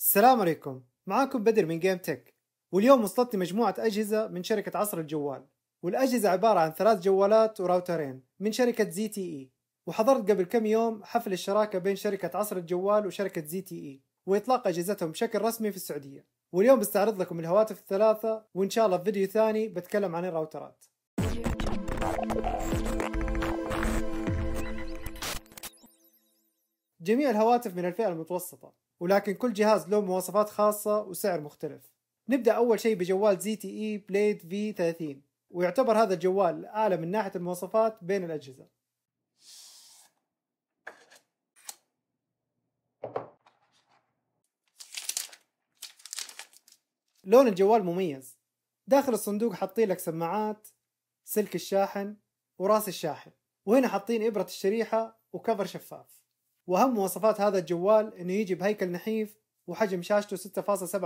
السلام عليكم معاكم بدر من جيم تك واليوم وصلتني مجموعة أجهزة من شركة عصر الجوال والأجهزة عبارة عن ثلاث جوالات وراوترين من شركة زي تي إي وحضرت قبل كم يوم حفل الشراكة بين شركة عصر الجوال وشركة زي تي إي وإطلاق أجهزتهم بشكل رسمي في السعودية واليوم بستعرض لكم الهواتف الثلاثة وإن شاء الله في فيديو ثاني بتكلم عن الراوترات جميع الهواتف من الفئة المتوسطة ولكن كل جهاز له مواصفات خاصة وسعر مختلف نبدأ أول شيء بجوال ZTE Blade V30 ويعتبر هذا الجوال أعلى من ناحية المواصفات بين الأجهزة لون الجوال مميز داخل الصندوق حاطين لك سماعات سلك الشاحن وراس الشاحن وهنا حاطين إبرة الشريحة وكفر شفاف واهم مواصفات هذا الجوال انه يجي بهيكل نحيف وحجم شاشته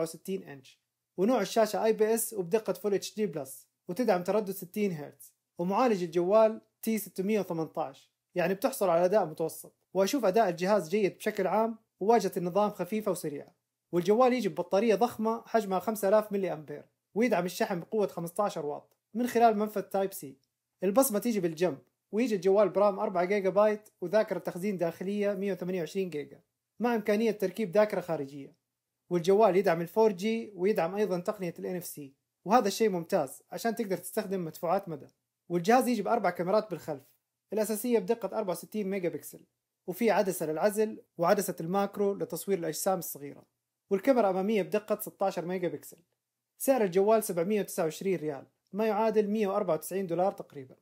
6.67 انش ونوع الشاشة اي بي اس وبدقة فول اتش دي بلس وتدعم تردد 60 هرتز ومعالج الجوال تي 618 يعني بتحصل على اداء متوسط واشوف اداء الجهاز جيد بشكل عام وواجهة النظام خفيفة وسريعة والجوال يجي ببطارية ضخمة حجمها 5000 ملي امبير ويدعم الشحن بقوة 15 واط من خلال منفذ تايب سي البصمة تيجي بالجنب ويجي الجوال برام 4 جيجا بايت وذاكرة تخزين داخلية 128 جيجا مع إمكانية تركيب ذاكرة خارجية والجوال يدعم 4 جي ويدعم أيضا تقنية ال NFC وهذا الشيء ممتاز عشان تقدر تستخدم مدفوعات مدى والجهاز يجي بأربع كاميرات بالخلف الأساسية بدقة 64 ميجا بكسل وفي عدسة للعزل وعدسة الماكرو لتصوير الأجسام الصغيرة والكاميرا أمامية بدقة 16 ميجا بكسل سعر الجوال 729 ريال ما يعادل 194 دولار تقريباً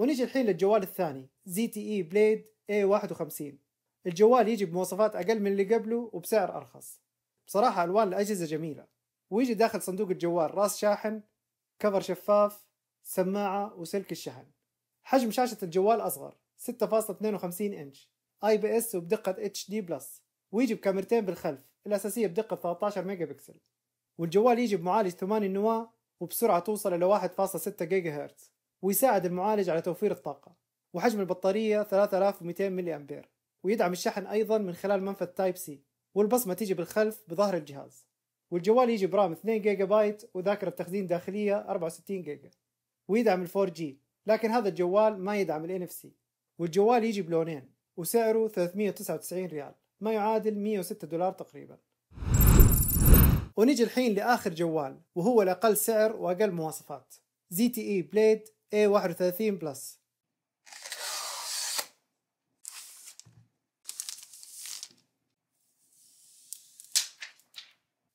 ونيجي الحين للجوال الثاني زي تي اي بليد اي 51 الجوال يجي بمواصفات اقل من اللي قبله وبسعر ارخص بصراحة الوان الاجهزة جميلة ويجي داخل صندوق الجوال راس شاحن كفر شفاف سماعة وسلك الشحن حجم شاشة الجوال اصغر 6.52 انش اي بي اس وبدقة اتش دي بلس ويجي بكاميرتين بالخلف الاساسية بدقة 13 ميجا بكسل والجوال يجي بمعالج 8 نواة وبسرعة توصل إلى 1.6 جيجا هرتز ويساعد المعالج على توفير الطاقة وحجم البطارية 3200 ملي أمبير ويدعم الشحن أيضا من خلال منفذ تايب سي والبصمة تيجي بالخلف بظهر الجهاز والجوال يجي برام 2 جيجا بايت وذاكرة تخزين داخلية 64 جيجا ويدعم ال 4 جي لكن هذا الجوال ما يدعم الـ NFC والجوال يجي بلونين وسعره 399 ريال ما يعادل 106 دولار تقريبا ونجي الحين لآخر جوال وهو الأقل سعر وأقل مواصفات ZTE Blade A31 بلس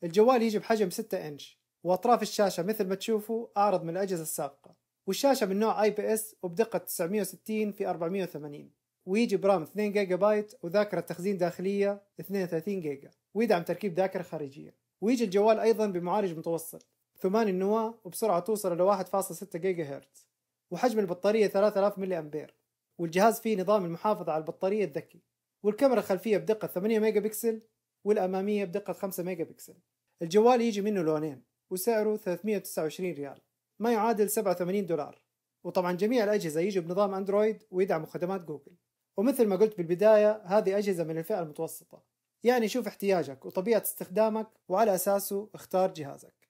الجوال يجي بحجم 6 انش واطراف الشاشه مثل ما تشوفوا اعرض من الاجهزه السابقه والشاشه من نوع اي بي اس وبدقه 960 في 480 ويجي برام 2 جيجا بايت وذاكره تخزين داخليه 32 جيجا ويدعم تركيب ذاكره خارجيه ويجي الجوال ايضا بمعالج متوسط ثماني النواه وبسرعه توصل الى 1.6 جيجا هرتز وحجم البطارية 3000 ملي أمبير والجهاز فيه نظام المحافظة على البطارية الذكي والكاميرا الخلفية بدقة 8 ميجا بكسل والأمامية بدقة 5 ميجا بكسل الجوال يجي منه لونين وسعره 329 ريال ما يعادل 87 دولار وطبعا جميع الأجهزة يجوا بنظام أندرويد ويدعموا خدمات جوجل ومثل ما قلت بالبداية هذه أجهزة من الفئة المتوسطة يعني شوف احتياجك وطبيعة استخدامك وعلى أساسه اختار جهازك